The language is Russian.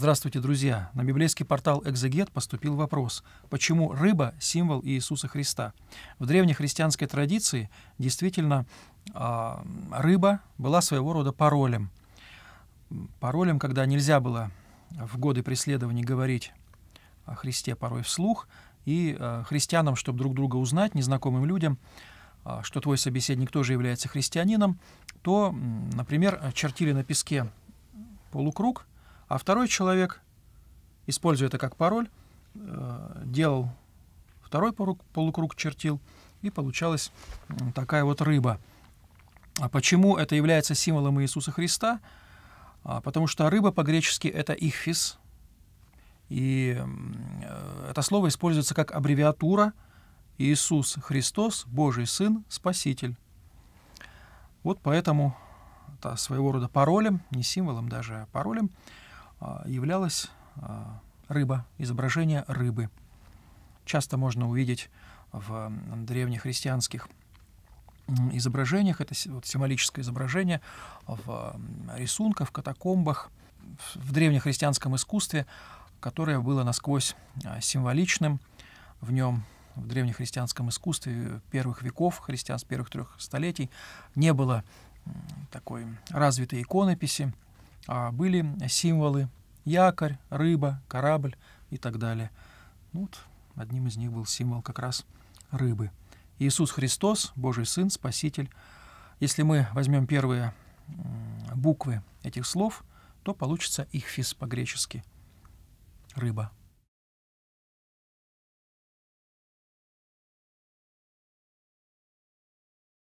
Здравствуйте, друзья! На библейский портал «Экзегет» поступил вопрос, почему рыба – символ Иисуса Христа? В древнехристианской традиции действительно а, рыба была своего рода паролем. Паролем, когда нельзя было в годы преследований говорить о Христе порой вслух, и а, христианам, чтобы друг друга узнать, незнакомым людям, а, что твой собеседник тоже является христианином, то, например, чертили на песке полукруг – а второй человек, используя это как пароль, э, делал второй полукруг, чертил, и получалась такая вот рыба. А почему это является символом Иисуса Христа? А, потому что рыба по-гречески это ихфис, и э, это слово используется как аббревиатура Иисус Христос, Божий Сын, Спаситель. Вот поэтому это своего рода паролем, не символом даже, а паролем, а, являлась а, рыба, изображение рыбы. Часто можно увидеть в древнехристианских изображениях, это символическое изображение в рисунках, в катакомбах, в древнехристианском искусстве, которое было насквозь а, символичным. В нем, в древнехристианском искусстве первых веков, христиан первых трех столетий, не было такой развитой иконописи, а, были символы якорь, рыба, корабль и так далее. Ну вот одним из них был символ как раз рыбы. Иисус Христос, Божий Сын, Спаситель. Если мы возьмем первые буквы этих слов, то получится их физ по-гречески – рыба –